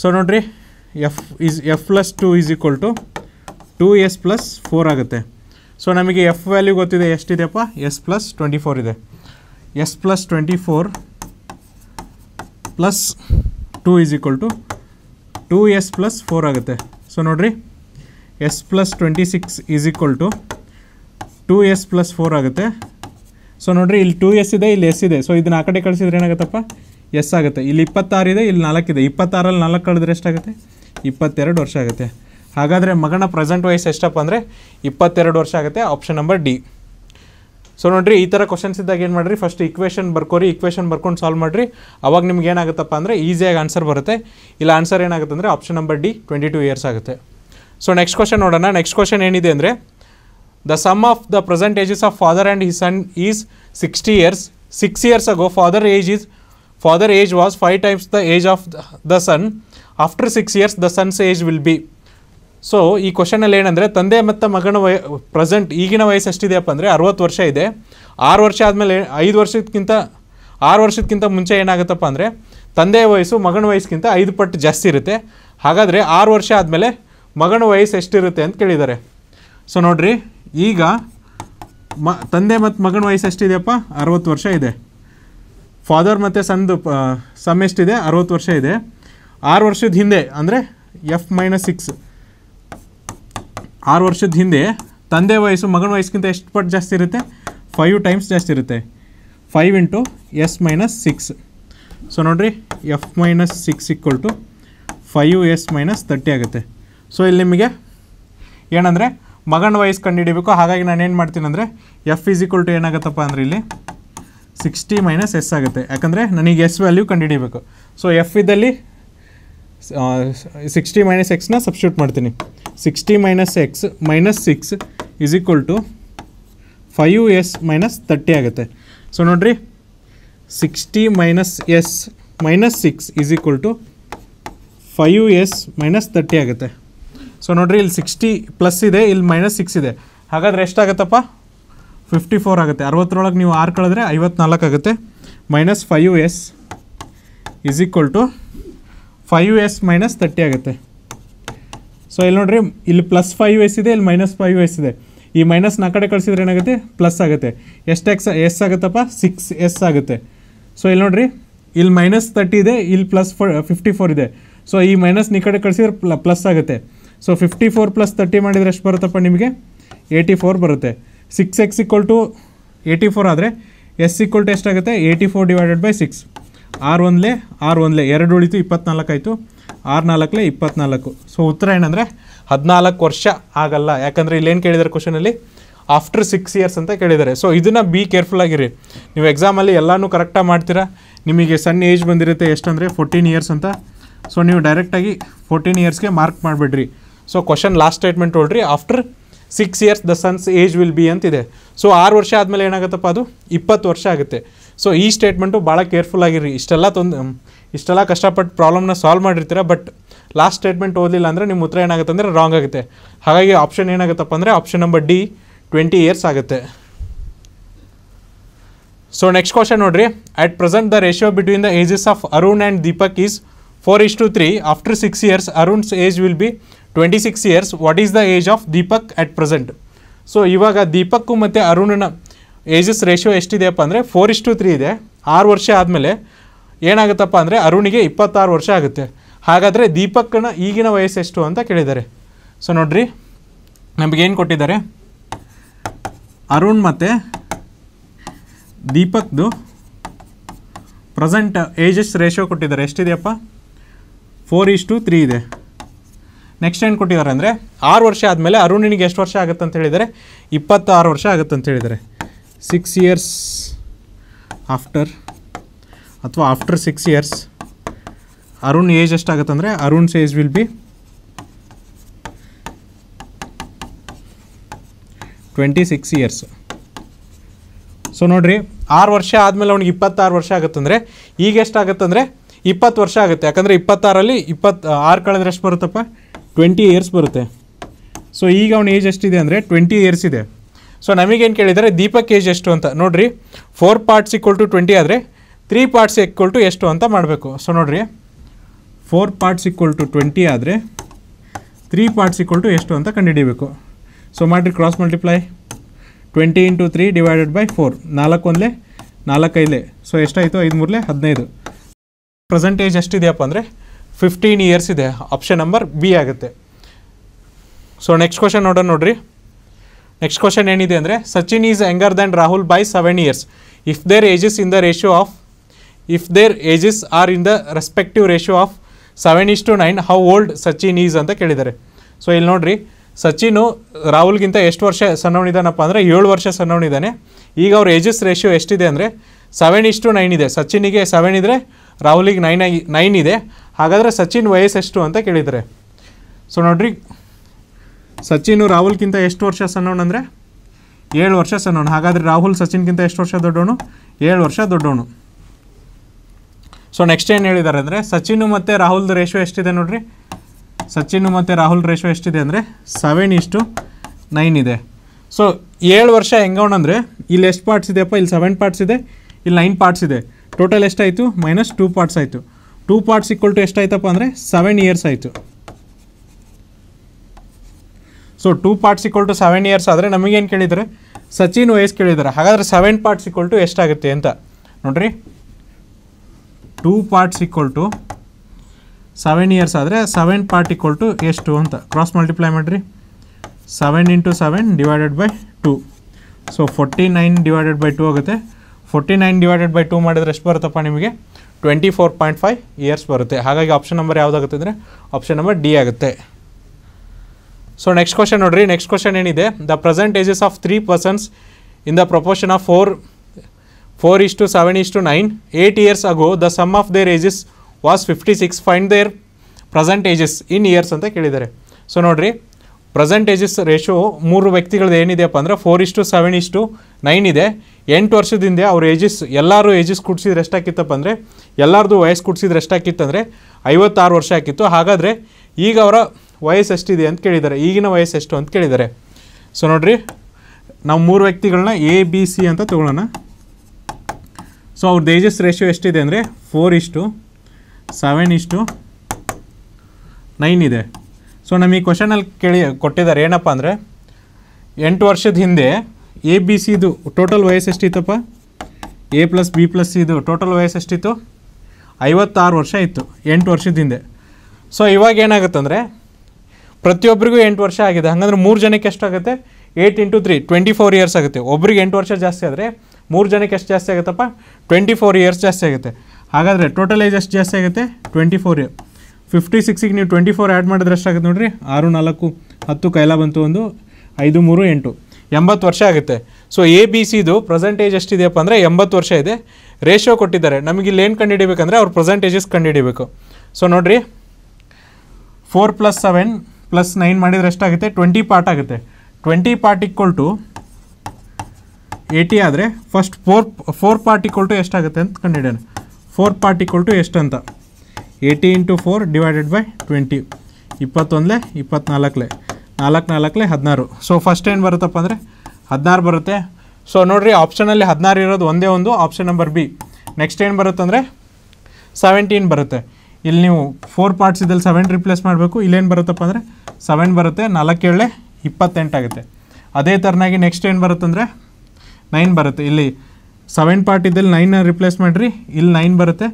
Speaker 1: ಸೊ ನೋಡಿರಿ F is F plus two is equal to two S plus four ಆಗುತ್ತೆ ಸೊ ನಮಗೆ ಎಫ್ ವ್ಯಾಲ್ಯೂ ಗೊತ್ತಿದೆ ಎಷ್ಟಿದೆಯಪ್ಪ ಎಸ್ ಪ್ಲಸ್ ಟ್ವೆಂಟಿ ಫೋರ್ ಇದೆ S plus twenty four plus two is equal to two S plus four ಆಗುತ್ತೆ so ನೋಡಿರಿ S plus twenty six is equal to two S plus four ಆಗುತ್ತೆ so ನೋಡಿರಿ ಇಲ್ಲಿ two S ಇದೆ ಇಲ್ಲಿ S ಇದೆ so ಇದನ್ನ ಆ ಕಡೆ ಕಳಿಸಿದ್ರೆ ಏನಾಗುತ್ತಪ್ಪ ಎಸ್ ಆಗುತ್ತೆ ಇಲ್ಲಿ ಇಪ್ಪತ್ತಾರಿದೆ ಇಲ್ಲಿ ನಾಲ್ಕಿದೆ ಇಪ್ಪತ್ತಾರಲ್ಲಿ ನಾಲ್ಕು ಕಳೆದ್ರೆ ಎಷ್ಟಾಗುತ್ತೆ ಇಪ್ಪತ್ತೆರಡು ವರ್ಷ ಆಗುತ್ತೆ ಹಾಗಾದರೆ ಮಗನ ಪ್ರೆಸೆಂಟ್ ವಯಸ್ಸು ಎಷ್ಟಪ್ಪ ಅಂದರೆ ಇಪ್ಪತ್ತೆರಡು ವರ್ಷ ಆಗುತ್ತೆ ಆಪ್ಷನ್ ನಂಬರ್ ಡಿ ಸೊ ನೋಡಿರಿ ಈ ಥರ ಕ್ವಶನ್ಸ್ ಇದ್ದಾಗ ಏನು ಮಾಡಿರಿ ಫಸ್ಟ್ ಇಕ್ವೇಷನ್ ಬರ್ಕೋರಿ ಇಕ್ವೇಷನ್ ಬರ್ಕೊಂಡು ಸಾಲ್ವ್ ಮಾಡಿರಿ ಅವಾಗ ನಿಮ್ಗೆ ಏನಾಗುತ್ತಪ್ಪ ಅಂದರೆ ಈಸಿಯಾಗಿ ಆನ್ಸರ್ ಬರುತ್ತೆ ಇಲ್ಲ ಆನ್ಸರ್ ಏನಾಗುತ್ತೆ ಅಂದರೆ option number D twenty two years ಆಗುತ್ತೆ ಸೊ ನೆಕ್ಸ್ಟ್ ಕ್ವಶನ್ ನೋಡೋಣ ನೆಕ್ಸ್ಟ್ ಕ್ವಶನ್ ಏನಿದೆ ಅಂದರೆ the sum of the present ages of father and his son is sixty years six years ago father age is father age was five times the age of the son after six years the son's age will be so ಈ ಕ್ವಶನಲ್ಲಿ ಏನಂದರೆ ತಂದೆ ಮತ್ತು ಮಗನ ವಯ present ಈಗಿನ ವಯಸ್ಸು ಎಷ್ಟಿದೆಯಪ್ಪ ಅಂದರೆ ಅರುವತ್ತು ವರ್ಷ ಇದೆ ಆರು ವರ್ಷ ಆದಮೇಲೆ ಐದು ವರ್ಷಕ್ಕಿಂತ ಆರು ವರ್ಷಕ್ಕಿಂತ ಮುಂಚೆ ಏನಾಗುತ್ತಪ್ಪ ಅಂದರೆ ತಂದೆಯ ವಯಸ್ಸು ಮಗನ ವಯಸ್ಸಿಗಿಂತ ಐದು ಪಟ್ಟು ಜಾಸ್ತಿ ಇರುತ್ತೆ ಹಾಗಾದರೆ ಆರು ವರ್ಷ ಆದಮೇಲೆ ಮಗನ ವಯಸ್ಸು ಎಷ್ಟಿರುತ್ತೆ ಅಂತ ಕೇಳಿದ್ದಾರೆ ಸೊ ನೋಡಿರಿ ಈಗ ಮ ತಂದೆ ಮತ್ತು ಮಗನ ವಯಸ್ಸು ಎಷ್ಟಿದೆಯಪ್ಪ ಅರವತ್ತು ವರ್ಷ ಇದೆ ಫಾದರ್ ಮತ್ತು ಸನ್ದು ಸಮ್ ಎಷ್ಟಿದೆ ಅರುವತ್ತು ವರ್ಷ ಇದೆ ಆರು ವರ್ಷದ ಹಿಂದೆ ಅಂದರೆ ಎಫ್ ಮೈನಸ್ ಸಿಕ್ಸ್ ಆರು ವರ್ಷದ ಹಿಂದೆ ತಂದೆ ವಯಸ್ಸು ಮಗನ ವಯಸ್ಸಿಗಿಂತ ಎಷ್ಟು ಪಟ್ಟು ಜಾಸ್ತಿ ಇರುತ್ತೆ ಫೈವ್ ಟೈಮ್ಸ್ ಜಾಸ್ತಿ ಇರುತ್ತೆ five into S minus six so ನೋಡಿರಿ F minus six equal to five S minus thirty ಆಗುತ್ತೆ ಸೊ ಇಲ್ಲಿ ನಿಮಗೆ ಏನಂದರೆ ಮಗನ ವಯಸ್ಸು ಕಂಡುಹಿಡೀಬೇಕು ಹಾಗಾಗಿ ನಾನು ಏನು ಅಂದರೆ ಎಫ್ ಇಸ್ ಈಕ್ವಲ್ ಟು ಏನಾಗುತ್ತಪ್ಪ ಅಂದರೆ ಇಲ್ಲಿ ಸಿಕ್ಸ್ಟಿ ಮೈನಸ್ ಎಸ್ ಆಗುತ್ತೆ ಯಾಕಂದರೆ ನನಗೆ ಎಸ್ ವ್ಯಾಲ್ಯೂ ಕಂಡುಹಿಡಿಬೇಕು ಸೊ ಎಫ್ ಇದ್ದಲ್ಲಿ ಸಿಕ್ಸ್ಟಿ ಮೈನಸ್ ಎಕ್ಸ್ನ ಸಬ್ಸ್ಟ್ಯೂಟ್ ಮಾಡ್ತೀನಿ sixty minus x minus six is equal to five S minus thirty ಆಗುತ್ತೆ ಸೊ ನೋಡ್ರಿ sixty minus S minus six is equal to five S minus thirty ಆಗುತ್ತೆ so ನೋಡ್ರಿ ಇಲ್ಲಿ sixty plus ಇದೆ ಇಲ್ಲಿ minus six ಇದೆ ಹಾಗಾದರೆ ಎಷ್ಟಾಗತ್ತಪ್ಪ ಫಿಫ್ಟಿ ಫೋರ್ ಆಗುತ್ತೆ ಅರವತ್ತರೊಳಗೆ ನೀವು ಆರು ಕಳೆದ್ರೆ ಐವತ್ನಾಲ್ಕು ಆಗುತ್ತೆ minus five S is equal to five S minus thirty ಆಗುತ್ತೆ ಸೊ ಇಲ್ಲಿ ನೋಡ್ರಿ ಇಲ್ಲಿ ಪ್ಲಸ್ ಫೈವ್ ಎಸ್ ಇದೆ ಇಲ್ಲಿ ಮೈನಸ್ ಫೈವ್ ಎಸ್ ಇದೆ ಈ ಮೈನಸ್ ನಾ ಕಡೆ ಕಳಿಸಿದ್ರೆ ಏನಾಗುತ್ತೆ ಪ್ಲಸ್ ಆಗುತ್ತೆ ಎಷ್ಟು ಎಕ್ಸ್ ಎಸ್ ಆಗುತ್ತಪ್ಪ ಸಿಕ್ಸ್ ಎಸ್ ಆಗುತ್ತೆ ಸೊ ಇಲ್ಲಿ ನೋಡ್ರಿ ಇಲ್ಲಿ ಮೈನಸ್ ತರ್ಟಿ ಇದೆ ಇಲ್ಲಿ ಪ್ಲಸ್ ಫೋ ಫಿಫ್ಟಿ ಫೋರ್ ಇದೆ ಸೊ ಈ ಮೈನಸ್ ಈ ಕಡೆ ಕಳಿಸಿದ್ರೆ ಪ್ಲ ಪ್ಲಸ್ ಆಗುತ್ತೆ so fifty four plus thirty ಮಾಡಿದರೆ ಎಷ್ಟು ಬರುತ್ತಪ್ಪ ನಿಮಗೆ ಏಯ್ಟಿ ಫೋರ್ ಬರುತ್ತೆ six x equal to eighty four ಆದರೆ ಎಸ್ ಈಕ್ವಲ್ ಟು ಎಷ್ಟಾಗುತ್ತೆ eighty four divided by six ಆರ್ ಒನ್ಲೆ ಆರ್ ಒನ್ಲೆ ಎರಡು ಉಳಿತು ಇಪ್ಪತ್ನಾಲ್ಕು ಆಯಿತು ಆರು ಆರ್ನಾಲ್ಕಲೆ ಇಪ್ಪತ್ನಾಲ್ಕು ಸೊ ಉತ್ತರ ಏನಂದರೆ ಹದಿನಾಲ್ಕು ವರ್ಷ ಆಗಲ್ಲ ಯಾಕಂದರೆ ಇಲ್ಲೇನು ಕೇಳಿದ್ದಾರೆ ಕ್ವಶನಲ್ಲಿ ಆಫ್ಟರ್ ಸಿಕ್ಸ್ ಇಯರ್ಸ್ ಅಂತ ಕೇಳಿದ್ದಾರೆ ಸೊ ಇದನ್ನು ಬಿ ಕೇರ್ಫುಲ್ ಆಗಿರಿ ನೀವು ಎಕ್ಸಾಮಲ್ಲಿ ಎಲ್ಲನೂ ಕರೆಕ್ಟಾಗಿ ಮಾಡ್ತೀರಾ ನಿಮಗೆ ಸಣ್ಣ ಏಜ್ ಬಂದಿರುತ್ತೆ ಎಷ್ಟಂದರೆ ಫೋರ್ಟೀನ್ ಇಯರ್ಸ್ ಅಂತ ಸೊ ನೀವು ಡೈರೆಕ್ಟಾಗಿ ಫೋರ್ಟೀನ್ ಇಯರ್ಸ್ಗೆ ಮಾರ್ಕ್ ಮಾಡಿಬಿಡ್ರಿ ಸೊ ಕ್ವಶನ್ ಲಾಸ್ಟ್ ಸ್ಟೇಟ್ಮೆಂಟ್ ಹೋಳ್ರಿ after six years the son's age will be ಅಂತಿದೆ ಸೊ ಆರು ವರ್ಷ ಆದಮೇಲೆ ಏನಾಗುತ್ತಪ್ಪ ಅದು ಇಪ್ಪತ್ತು ವರ್ಷ ಆಗುತ್ತೆ ಸೊ ಈ ಸ್ಟೇಟ್ಮೆಂಟು ಭಾಳ ಕೇರ್ಫುಲ್ ಆಗಿರಿ ಇಷ್ಟೆಲ್ಲ ತೊಂದು ಇಷ್ಟೆಲ್ಲ ಕಷ್ಟಪಟ್ಟು ಪ್ರಾಬ್ಲಮ್ನ ಸಾಲ್ವ್ ಮಾಡಿರ್ತೀರ ಬಟ್ ಲಾಸ್ಟ್ ಸ್ಟೇಟ್ಮೆಂಟ್ ಓದಲಿಲ್ಲ ಅಂದರೆ ನಿಮ್ಮ ಉತ್ತರ ಏನಾಗುತ್ತೆ ಅಂದರೆ ರಾಂಗ್ ಆಗುತ್ತೆ ಹಾಗಾಗಿ ಆಪ್ಷನ್ ಏನಾಗುತ್ತಪ್ಪ ಅಂದರೆ option number D twenty years ಆಗುತ್ತೆ ಸೊ ನೆಕ್ಸ್ಟ್ ಕ್ವಶನ್ ನೋಡ್ರಿ at present the ratio between the ages of Arun and Deepak is four is to three after six years Arun's age will be twenty six years what is the age of Deepak at present so ಇವಾಗ ದೀಪಕ್ಕು ಮತ್ತು ಅರುಣನ ages ratio ಎಷ್ಟಿದೆಯಪ್ಪ ಅಂದರೆ four ಇಷ್ಟು to three ಇದೆ ಆರು ವರ್ಷ ಆದಮೇಲೆ ಏನಾಗುತ್ತಪ್ಪ ಅಂದರೆ ಅರುಣಿಗೆ ಇಪ್ಪತ್ತಾರು ವರ್ಷ ಆಗುತ್ತೆ ಹಾಗಾದರೆ ದೀಪಕ್ನ ಈಗಿನ ವಯಸ್ಸೆಷ್ಟು ಅಂತ ಕೇಳಿದ್ದಾರೆ ಸೊ ನೋಡ್ರಿ ನಮಗೇನು ಕೊಟ್ಟಿದ್ದಾರೆ ಅರುಣ್ ಮತ್ತು ದೀಪಕ್ದು ಪ್ರೆಸೆಂಟ್ ಏಜಸ್ ರೇಷೋ ಕೊಟ್ಟಿದ್ದಾರೆ ಎಷ್ಟಿದೆಯಪ್ಪ ಫೋರ್ ಟು ತ್ರೀ ಇದೆ ನೆಕ್ಸ್ಟ್ ಏನು ಕೊಟ್ಟಿದ್ದಾರೆ ಅಂದರೆ ಆರು ವರ್ಷ ಆದಮೇಲೆ ಅರುಣಿನಿಗೆ ಎಷ್ಟು ವರ್ಷ ಆಗುತ್ತೆ ಅಂತ ಹೇಳಿದರೆ ಇಪ್ಪತ್ತಾರು ವರ್ಷ ಆಗುತ್ತೆ ಅಂತ ಹೇಳಿದ್ದಾರೆ ಸಿಕ್ಸ್ ಇಯರ್ಸ್ ಆಫ್ಟರ್ ಅಥವಾ after six years Arun age ಎಷ್ಟಾಗತ್ತಂದರೆ ಅಂದರೆ Arun's age will be twenty six years so ನೋಡಿರಿ ಆರು ವರ್ಷ ಆದಮೇಲೆ ಅವ್ನಿಗೆ ಇಪ್ಪತ್ತಾರು ವರ್ಷ ಆಗುತ್ತಂದರೆ ಈಗ ಎಷ್ಟಾಗುತ್ತಂದರೆ ಇಪ್ಪತ್ತು ವರ್ಷ ಆಗುತ್ತೆ ಯಾಕಂದರೆ ಇಪ್ಪತ್ತಾರಲ್ಲಿ ಇಪ್ಪತ್ತು ಆರು ಕಳೆದ್ರೆ ಎಷ್ಟು ಬರುತ್ತಪ್ಪ ಟ್ವೆಂಟಿ ಇಯರ್ಸ್ ಬರುತ್ತೆ ಸೊ ಈಗ ಅವ್ನ ಏಜ್ ಎಷ್ಟಿದೆ ಅಂದರೆ ಟ್ವೆಂಟಿ ಇಯರ್ಸ್ ಇದೆ ಸೊ ನಮಗೇನು ಕೇಳಿದರೆ ದೀಪಕ್ ಏಜ್ ಎಷ್ಟು ಅಂತ ನೋಡಿರಿ four parts equal to twenty ಆದರೆ ತ್ರೀ ಪಾರ್ಟ್ಸ್ ಈಕ್ವಲ್ ಟು ಎಷ್ಟು ಅಂತ ಮಾಡಬೇಕು ಸೊ ನೋಡಿರಿ four parts equal to twenty ಆದರೆ ತ್ರೀ ಪಾರ್ಟ್ಸ್ ಈಕ್ವಲ್ ಟು ಎಷ್ಟು ಅಂತ ಕಂಡುಹಿಡೀಬೇಕು ಸೊ ಮಾಡಿರಿ cross multiply twenty into three divided by four ನಾಲ್ಕು ಒಂದಲೇ ನಾಲ್ಕೈದಲೇ ಸೊ ಎಷ್ಟಾಯಿತು ಐದು ಮೂರಲೇ ಹದಿನೈದು ಏಜ್ ಎಷ್ಟಿದೆಯಪ್ಪ ಅಂದರೆ ಫಿಫ್ಟೀನ್ ಇಯರ್ಸ್ ಇದೆ ಆಪ್ಷನ್ ನಂಬರ್ ಬಿ ಆಗುತ್ತೆ ಸೊ ನೆಕ್ಸ್ಟ್ ಕ್ವಶನ್ ನೋಡೋಣ ನೋಡಿರಿ ನೆಕ್ಸ್ಟ್ ಕ್ವಶನ್ ಏನಿದೆ ಅಂದರೆ Sachin is younger than Rahul by seven years if their ages in the ratio of if their ages are in the respective ratio of seven is to nine how old Sachin is ಅಂತ ಕೇಳಿದ್ದಾರೆ so ಇಲ್ಲಿ ನೋಡ್ರಿ ಸಚಿನು ರಾಹುಲ್ಗಿಂತ ಎಷ್ಟು ವರ್ಷ ಸಣ್ಣವನಿದ್ದಾನಪ್ಪ ಅಂದರೆ ಏಳು ವರ್ಷ ಸಣ್ಣವನಿದ್ದಾನೆ ಈಗ ಅವ್ರ ಏಜಸ್ ರೇಷಿಯೋ ಎಷ್ಟಿದೆ ಅಂದರೆ ಸೆವೆನ್ ಇಷ್ಟು ನೈನ್ ಇದೆ ಸಚಿನಿಗೆ ಸೆವೆನ್ ಇದ್ದರೆ ರಾಹುಲಿಗೆ ನೈನ್ ಐ ನೈನ್ ಇದೆ ಹಾಗಾದರೆ ಸಚಿನ್ ವಯಸ್ಸೆಷ್ಟು ಅಂತ ಕೇಳಿದ್ದಾರೆ ಸೊ ನೋಡ್ರಿ ಸಚಿನು ರಾಹುಲ್ಗಿಂತ ಎಷ್ಟು ವರ್ಷ ಅಂದರೆ ಏಳು ವರ್ಷ ಸಣ್ಣವನು ಹಾಗಾದರೆ ರಾಹುಲ್ ಸಚಿನ್ಗಿಂತ ಎಷ್ಟು ವರ್ಷ ದೊಡ್ಡವನು ಏಳು ವರ್ಷ ದೊಡ್ಡವನು ಸೊ ನೆಕ್ಸ್ಟ್ ಏನು ಹೇಳಿದ್ದಾರೆ ಅಂದರೆ ಸಚಿನ್ ಮತ್ತು ರಾಹುಲ್ ರೇಷೋ ಎಷ್ಟಿದೆ ನೋಡಿರಿ ಸಚಿನ್ ಮತ್ತು ರಾಹುಲ್ ರೇಷೋ ಎಷ್ಟಿದೆ ಅಂದರೆ ಸೆವೆನ್ ಇಷ್ಟು ನೈನ್ ಇದೆ ಸೊ ಏಳು ವರ್ಷ ಅಂದರೆ ಇಲ್ಲಿ ಎಷ್ಟು ಪಾರ್ಟ್ಸ್ ಇದೆಯಪ್ಪ ಇಲ್ಲಿ ಸೆವೆನ್ ಪಾರ್ಟ್ಸ್ ಇದೆ ಇಲ್ಲಿ ನೈನ್ ಪಾರ್ಟ್ಸ್ ಇದೆ ಟೋಟಲ್ ಎಷ್ಟಾಯಿತು ಮೈನಸ್ ಟೂ ಪಾರ್ಟ್ಸ್ ಆಯಿತು ಟೂ ಪಾರ್ಟ್ಸ್ ಈಕ್ವಲ್ ಟು ಎಷ್ಟಾಯ್ತಪ್ಪ ಅಂದರೆ ಸೆವೆನ್ ಇಯರ್ಸ್ ಆಯಿತು so two parts equal to seven years ಆದರೆ ನಮಗೇನು ಕೇಳಿದರೆ ಸಚಿನ್ ವಯಸ್ಸು ಕೇಳಿದ್ದಾರೆ ಹಾಗಾದರೆ ಸೆವೆನ್ ಪಾರ್ಟ್ಸ್ ಈಕ್ವಲ್ ಟು ಎಷ್ಟಾಗುತ್ತೆ ಅಂತ ನೋಡಿರಿ two parts equal to seven years ಆದರೆ ಸೆವೆನ್ ಪಾರ್ಟ್ ಈಕ್ವಲ್ ಟು ಎಷ್ಟು ಅಂತ ಕ್ರಾಸ್ ಮಲ್ಟಿಪ್ಲೈ ಮಾಡಿರಿ seven into seven divided by two so forty nine divided by two ಆಗುತ್ತೆ forty nine divided by two ಮಾಡಿದರೆ ಎಷ್ಟು ಬರುತ್ತಪ್ಪ ನಿಮಗೆ twenty four point five years ಬರುತ್ತೆ ಹಾಗಾಗಿ ಆಪ್ಷನ್ ನಂಬರ್ ಯಾವುದಾಗುತ್ತೆ ಅಂದರೆ ಆಪ್ಷನ್ ನಂಬರ್ ಡಿ ಆಗುತ್ತೆ ಸೊ ನೆಕ್ಸ್ಟ್ ಕ್ವಶನ್ ನೋಡಿರಿ ನೆಕ್ಸ್ಟ್ ಕ್ವಶನ್ ಏನಿದೆ the present ages of three persons in the proportion of four four ಇಷ್ಟು seven 7 is to 9, 8 years ago the sum of their was fifty six find their present ages in years ಅಂತ ಕೇಳಿದ್ದಾರೆ so ನೋಡಿರಿ present ages ratio ಮೂರು ವ್ಯಕ್ತಿಗಳದ್ದು ಏನಿದೆಯಪ್ಪ ಅಂದರೆ four ಇಷ್ಟು seven is to nine ಇದೆ ಎಂಟು ವರ್ಷದಿಂದ ಅವ್ರ ಏಜಸ್ ಎಲ್ಲರೂ ಏಜಸ್ ಕುಡಿಸಿದ್ರೆ ಎಷ್ಟಾಕಿತ್ತಪ್ಪ ಅಂದರೆ ಎಲ್ಲರದು ವಯಸ್ಸು ಕುಡಿಸಿದ್ರೆ ಎಷ್ಟಾಕಿತ್ತಂದರೆ ಐವತ್ತಾರು ವರ್ಷ ಆಗಿತ್ತು ಹಾಗಾದರೆ ಈಗ ಅವರ ವಯಸ್ಸು ಎಷ್ಟಿದೆ ಅಂತ ಕೇಳಿದ್ದಾರೆ ಈಗಿನ ವಯಸ್ಸು ಎಷ್ಟು ಅಂತ ಕೇಳಿದ್ದಾರೆ ಸೊ ನೋಡಿರಿ ನಾವು ಮೂರು ವ್ಯಕ್ತಿಗಳನ್ನ ಎ ಬಿ ಸಿ ಅಂತ ತಗೊಳ್ಳೋಣ ಸೊ ಅವ್ರದ್ದು ದೇಜಸ್ ರೇಷಿಯೋ ಎಷ್ಟಿದೆ ಅಂದರೆ ಫೋರ್ ಇಷ್ಟು ಸೆವೆನ್ ಇಷ್ಟು ನೈನ್ ಇದೆ ಸೊ ನಮಗೆ ಕ್ವಶನಲ್ಲಿ ಕೇಳಿ ಕೊಟ್ಟಿದ್ದಾರೆ ಏನಪ್ಪ ಅಂದರೆ ಎಂಟು ವರ್ಷದ ಹಿಂದೆ ಎ ಬಿ ಸಿದು ಟೋಟಲ್ ವಯಸ್ಸು ಎಷ್ಟಿತ್ತಪ್ಪ ಎ ಪ್ಲಸ್ ಬಿ ಪ್ಲಸ್ ಇದು ಟೋಟಲ್ ವಯಸ್ಸು ಎಷ್ಟಿತ್ತು ಐವತ್ತಾರು ವರ್ಷ ಇತ್ತು ಎಂಟು ವರ್ಷದ ಹಿಂದೆ ಸೊ ಇವಾಗ ಏನಾಗುತ್ತಂದರೆ ಪ್ರತಿಯೊಬ್ಬರಿಗೂ ಎಂಟು ವರ್ಷ ಆಗಿದೆ ಹಾಗಂದ್ರೆ ಮೂರು ಜನಕ್ಕೆ ಎಷ್ಟಾಗುತ್ತೆ eight into three twenty four years ಆಗುತ್ತೆ ಒಬ್ರಿಗೆ ಎಂಟು ವರ್ಷ ಜಾಸ್ತಿ ಆದರೆ ಮೂರು ಜನಕ್ಕೆ ಎಷ್ಟು ಜಾಸ್ತಿ ಆಗುತ್ತಪ್ಪ ಟ್ವೆಂಟಿ ಫೋರ್ ಇಯರ್ಸ್ ಜಾಸ್ತಿ ಆಗುತ್ತೆ ಹಾಗಾದರೆ ಟೋಟಲ್ ಏಜ್ ಎಷ್ಟು ಜಾಸ್ತಿ ಆಗುತ್ತೆ ಟ್ವೆಂಟಿ ಫೋರ್ ಇಯರ್ ಫಿಫ್ಟಿ ಸಿಕ್ಸಿಗೆ ನೀವು ಟ್ವೆಂಟಿ ಫೋರ್ ಆ್ಯಡ್ ಮಾಡಿದ್ರೆ ಎಷ್ಟಾಗುತ್ತೆ ನೋಡಿರಿ ಆರು ನಾಲ್ಕು ಹತ್ತು ಕೈಲ ಬಂತು ಒಂದು ಐದು ಮೂರು ಎಂಟು ಎಂಬತ್ತು ವರ್ಷ ಆಗುತ್ತೆ ಸೊ ಎ ಬಿ ಸಿದು ಪ್ರೆಸೆಂಟೇಜ್ ಎಷ್ಟಿದೆಯಪ್ಪ ಅಂದರೆ ಎಂಬತ್ತು ವರ್ಷ ಇದೆ ರೇಷೋ ಕೊಟ್ಟಿದ್ದಾರೆ ನಮಗೆ ನಮಗಿಲ್ಲಿ ಏನು ಕಂಡುಹಿಡಿಬೇಕಂದ್ರೆ ಅವ್ರ ಏಜಸ್ ಕಂಡುಹಿಡಿಬೇಕು ಸೊ ನೋಡಿರಿ four plus seven plus nine ಮಾಡಿದರೆ ಎಷ್ಟಾಗುತ್ತೆ ಟ್ವೆಂಟಿ ಪಾರ್ಟ್ ಆಗುತ್ತೆ twenty part equal to eighty ಆದರೆ first four four part equal to ಎಷ್ಟಾಗುತ್ತೆ ಅಂತ ಕಂಡುಹಿಡಿಯೋಣ ಫೋರ್ ಪಾರ್ಟಿಕಲ್ ಟು ಅಂತ eighty into four divided by twenty ಇಪ್ಪತ್ತೊಂದಲೇ ಇಪ್ಪತ್ತ್ನಾಲ್ಕಲೆ ನಾಲ್ಕು ನಾಲ್ಕಲೆ ಹದಿನಾರು ಸೊ ಫಸ್ಟ್ ಏನು ಬರುತ್ತಪ್ಪ ಅಂದರೆ ಹದಿನಾರು ಬರುತ್ತೆ ಸೊ ನೋಡಿರಿ ಆಪ್ಷನಲ್ಲಿ ಹದಿನಾರು ಇರೋದು ಒಂದೇ ಒಂದು ಆಪ್ಷನ್ ನಂಬರ್ ಬಿ ನೆಕ್ಸ್ಟ್ ಏನು ಬರುತ್ತಂದರೆ ಸೆವೆಂಟೀನ್ ಬರುತ್ತೆ ಇಲ್ಲಿ ನೀವು ಫೋರ್ ಪಾರ್ಟ್ಸ್ ಇದ್ದಲ್ಲಿ ಸೆವೆನ್ ರಿಪ್ಲೇಸ್ ಮಾಡಬೇಕು ಇಲ್ಲೇನು ಬರುತ್ತಪ್ಪ ಅಂದರೆ ಸೆವೆನ್ ಬರುತ್ತೆ ನಾಲ್ಕು ಏಳೆ ಇಪ್ಪತ್ತೆಂಟಾಗುತ್ತೆ ಅದೇ ಥರನಾಗಿ ನೆಕ್ಸ್ಟ್ ಏನು ಬರುತ್ತಂದರೆ ನೈನ್ ಬರುತ್ತೆ ಇಲ್ಲಿ ಸೆವೆನ್ ಪಾರ್ಟ್ ಇದ್ದಲ್ಲಿ ನೈನ್ ರಿಪ್ಲೇಸ್ ಮಾಡಿರಿ ಇಲ್ಲಿ ನೈನ್ ಬರುತ್ತೆ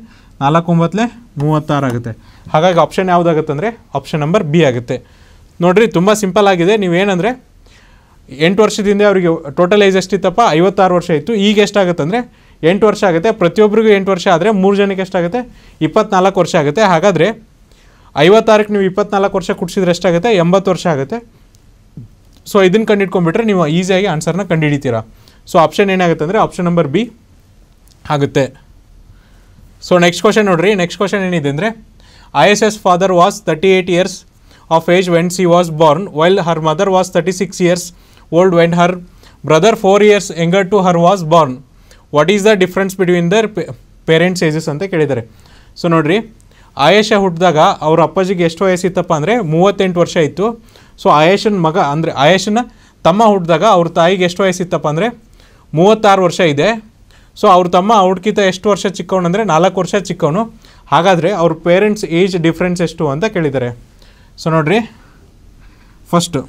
Speaker 1: ನಾಲ್ಕು ಒಂಬತ್ತಲೆ ಮೂವತ್ತಾರು ಆಗುತ್ತೆ ಹಾಗಾಗಿ ಆಪ್ಷನ್ ಯಾವುದಾಗುತ್ತೆ ಅಂದರೆ ಆಪ್ಷನ್ ನಂಬರ್ ಬಿ ಆಗುತ್ತೆ ನೋಡಿರಿ ತುಂಬ ಸಿಂಪಲ್ ಆಗಿದೆ ನೀವೇನಂದರೆ ಎಂಟು ವರ್ಷದಿಂದ ಅವರಿಗೆ ಟೋಟಲ್ ಏಜ್ ಎಷ್ಟಿತ್ತಪ್ಪ ಐವತ್ತಾರು ವರ್ಷ ಇತ್ತು ಈಗ ಎಷ್ಟಾಗುತ್ತೆ ಅಂದರೆ ಎಂಟು ವರ್ಷ ಆಗುತ್ತೆ ಪ್ರತಿಯೊಬ್ಬರಿಗೂ ಎಂಟು ವರ್ಷ ಆದರೆ ಮೂರು ಜನಕ್ಕೆ ಎಷ್ಟಾಗುತ್ತೆ ಇಪ್ಪತ್ನಾಲ್ಕು ವರ್ಷ ಆಗುತ್ತೆ ಹಾಗಾದರೆ ಐವತ್ತಾರಕ್ಕೆ ನೀವು ಇಪ್ಪತ್ನಾಲ್ಕು ವರ್ಷ ಕುಡಿಸಿದ್ರೆ ಎಷ್ಟಾಗುತ್ತೆ ಎಂಬತ್ತು ವರ್ಷ ಆಗುತ್ತೆ ಸೊ ಇದನ್ನು ಕಂಡು ನೀವು ಈಸಿಯಾಗಿ ಆನ್ಸರ್ನ ಕಂಡುಹಿಡಿತೀರಾ ಸೊ ಆಪ್ಷನ್ ಏನಾಗುತ್ತೆ ಅಂದರೆ ಆಪ್ಷನ್ ನಂಬರ್ ಬಿ ಆಗುತ್ತೆ ಸೊ ನೆಕ್ಸ್ಟ್ ಕ್ವಶನ್ ನೋಡ್ರಿ ನೆಕ್ಸ್ಟ್ ಕ್ವಶನ್ ಏನಿದೆ ಅಂದರೆ Ayesha's father was thirty eight years of age when she was born while her mother was thirty six years old when her brother four years younger to her was born what is the difference between their parents ages ಅಂತ ಕೇಳಿದ್ದಾರೆ so ನೋಡಿರಿ ಆಯೇಷ ಹುಟ್ಟಿದಾಗ ಅವ್ರ ಅಪ್ಪಾಜಿಗೆ ಎಷ್ಟು ವಯಸ್ಸಿತ್ತಪ್ಪ ಅಂದರೆ ಮೂವತ್ತೆಂಟು ವರ್ಷ ಇತ್ತು ಸೊ ಆಯೇಷನ್ ಮಗ ಅಂದರೆ ಆಯೇಷನ ತಮ್ಮ ಹುಟ್ಟಿದಾಗ ಅವ್ರ ತಾಯಿಗೆ ಎಷ್ಟು ವಯಸ್ಸಿತ್ತಪ್ಪ ಅಂದರೆ ಮೂವತ್ತಾರು ವರ್ಷ ಇದೆ ಸೊ ಅವ್ರ ತಮ್ಮ ಅವ್ರಿಗಿಂತ ಎಷ್ಟು ವರ್ಷ ಚಿಕ್ಕವನು ಅಂದರೆ ನಾಲ್ಕು ವರ್ಷ ಚಿಕ್ಕವನು ಹಾಗಾದರೆ ಅವ್ರ ಪೇರೆಂಟ್ಸ್ ಏಜ್ ಡಿಫ್ರೆನ್ಸ್ ಎಷ್ಟು ಅಂತ ಕೇಳಿದ್ದಾರೆ ಸೊ ನೋಡ್ರಿ ಫಸ್ಟು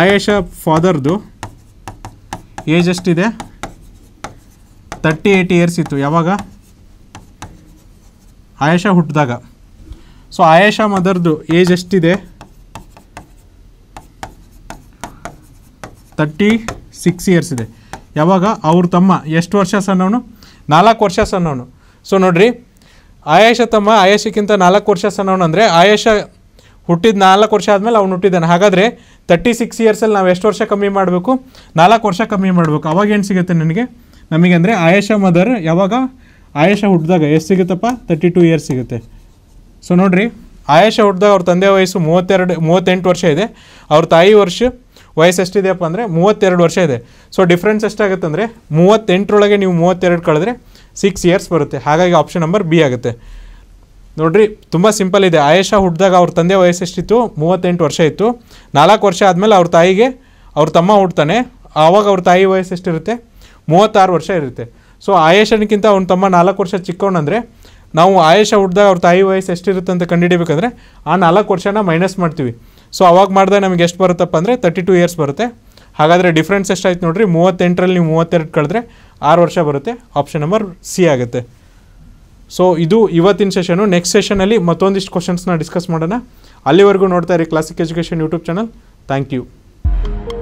Speaker 1: ಆಯೇಷ ಫಾದರ್ದು ಏಜ್ ಎಷ್ಟಿದೆ ತರ್ಟಿ ಏಯ್ಟ್ ಇಯರ್ಸ್ ಇತ್ತು ಯಾವಾಗ ಆಯೇಷ ಹುಟ್ಟಿದಾಗ ಸೊ ಆಯೇಷ ಮದರ್ದು ಏಜ್ ಎಷ್ಟಿದೆ ತರ್ಟಿ ಸಿಕ್ಸ್ ಇಯರ್ಸ್ ಇದೆ ಯಾವಾಗ ಅವ್ರ ತಮ್ಮ ಎಷ್ಟು ವರ್ಷ ಸಣ್ಣವನು ನಾಲ್ಕು ವರ್ಷ ಸಣ್ಣವನು ಸೊ ನೋಡ್ರಿ ಆಯೇಷ ತಮ್ಮ ಆಯೇಷಕ್ಕಿಂತ ನಾಲ್ಕು ವರ್ಷ ಸಣ್ಣವನು ಅಂದರೆ ಆಯೇಷ ಹುಟ್ಟಿದ ನಾಲ್ಕು ವರ್ಷ ಆದಮೇಲೆ ಅವನು ಹುಟ್ಟಿದ್ದಾನೆ ಹಾಗಾದರೆ ತರ್ಟಿ ಸಿಕ್ಸ್ ಇಯರ್ಸಲ್ಲಿ ನಾವು ಎಷ್ಟು ವರ್ಷ ಕಮ್ಮಿ ಮಾಡಬೇಕು ನಾಲ್ಕು ವರ್ಷ ಕಮ್ಮಿ ಮಾಡಬೇಕು ಅವಾಗ ಏನು ಸಿಗುತ್ತೆ ನನಗೆ ನಮಗೆ ಅಂದರೆ ಆಯೇಷ ಮದರ್ ಯಾವಾಗ ಆಯೇಷ ಹುಟ್ಟಿದಾಗ ಎಷ್ಟು ಸಿಗುತ್ತಪ್ಪ ತರ್ಟಿ ಟು ಇಯರ್ಸ್ ಸಿಗುತ್ತೆ ಸೊ ನೋಡಿರಿ ಆಯೇಷ ಹುಟ್ಟಿದಾಗ ಅವ್ರ ತಂದೆ ವಯಸ್ಸು ಮೂವತ್ತೆರಡು ಮೂವತ್ತೆಂಟು ವರ್ಷ ಇದೆ ಅವ್ರ ತಾಯಿ ವರ್ಷ ವಯಸ್ಸು ಎಷ್ಟಿದೆಯಪ್ಪ ಅಂದರೆ ಮೂವತ್ತೆರಡು ವರ್ಷ ಇದೆ ಸೊ ಡಿಫ್ರೆನ್ಸ್ ಎಷ್ಟಾಗುತ್ತೆ ಅಂದರೆ ಮೂವತ್ತೆಂಟರೊಳಗೆ ನೀವು ಮೂವತ್ತೆರಡು ಕಳೆದ್ರೆ ಸಿಕ್ಸ್ ಇಯರ್ಸ್ ಬರುತ್ತೆ ಹಾಗಾಗಿ ಆಪ್ಷನ್ ನಂಬರ್ ಬಿ ಆಗುತ್ತೆ ನೋಡಿರಿ ತುಂಬ ಸಿಂಪಲ್ ಇದೆ ಆಯೇಷ ಹುಟ್ಟಿದಾಗ ಅವ್ರ ತಂದೆ ವಯಸ್ಸು ಎಷ್ಟಿತ್ತು ಮೂವತ್ತೆಂಟು ವರ್ಷ ಇತ್ತು ನಾಲ್ಕು ವರ್ಷ ಆದಮೇಲೆ ಅವ್ರ ತಾಯಿಗೆ ಅವ್ರ ತಮ್ಮ ಹುಡ್ತಾನೆ ಆವಾಗ ಅವ್ರ ತಾಯಿ ವಯಸ್ಸು ಎಷ್ಟಿರುತ್ತೆ ಮೂವತ್ತಾರು ವರ್ಷ ಇರುತ್ತೆ ಸೊ ಆಯೇಷನಿಗಿಂತ ಅವ್ನ ತಮ್ಮ ನಾಲ್ಕು ವರ್ಷ ಚಿಕ್ಕವನಂದರೆ ನಾವು ಆಯೇಷ ಹುಟ್ಟಿದಾಗ ಅವ್ರ ತಾಯಿ ವಯಸ್ಸು ಎಷ್ಟಿರುತ್ತೆ ಅಂತ ಕಂಡುಹಿಡಿಬೇಕಂದ್ರೆ ಆ ನಾಲ್ಕು ವರ್ಷನ ಮೈನಸ್ ಮಾಡ್ತೀವಿ ಸೊ ಅವಾಗ ಮಾಡಿದೆ ನಮಗೆ ಎಷ್ಟು ಬರುತ್ತಪ್ಪ ಅಂದರೆ ತರ್ಟಿ ಟು ಇಯರ್ಸ್ ಬರುತ್ತೆ ಹಾಗಾದರೆ ಡಿಫ್ರೆನ್ಸ್ ಎಷ್ಟಾಯ್ತು ನೋಡಿರಿ ಮೂವತ್ತೆಂಟರಲ್ಲಿ ನೀವು ಮೂವತ್ತೆರಡು ಕಳೆದ್ರೆ ಆರು ವರ್ಷ ಬರುತ್ತೆ ಆಪ್ಷನ್ ನಂಬರ್ ಸಿ ಆಗುತ್ತೆ ಸೊ ಇದು ಇವತ್ತಿನ ಸೆಷನು ನೆಕ್ಸ್ಟ್ ಸೆಷನಲ್ಲಿ ಮತ್ತೊಂದಿಷ್ಟು ಕ್ವಶನ್ಸ್ನ ಡಿಸ್ಕಸ್ ಮಾಡೋಣ ಅಲ್ಲಿವರೆಗೂ ನೋಡ್ತಾ ಇರಿ classic education YouTube channel thank you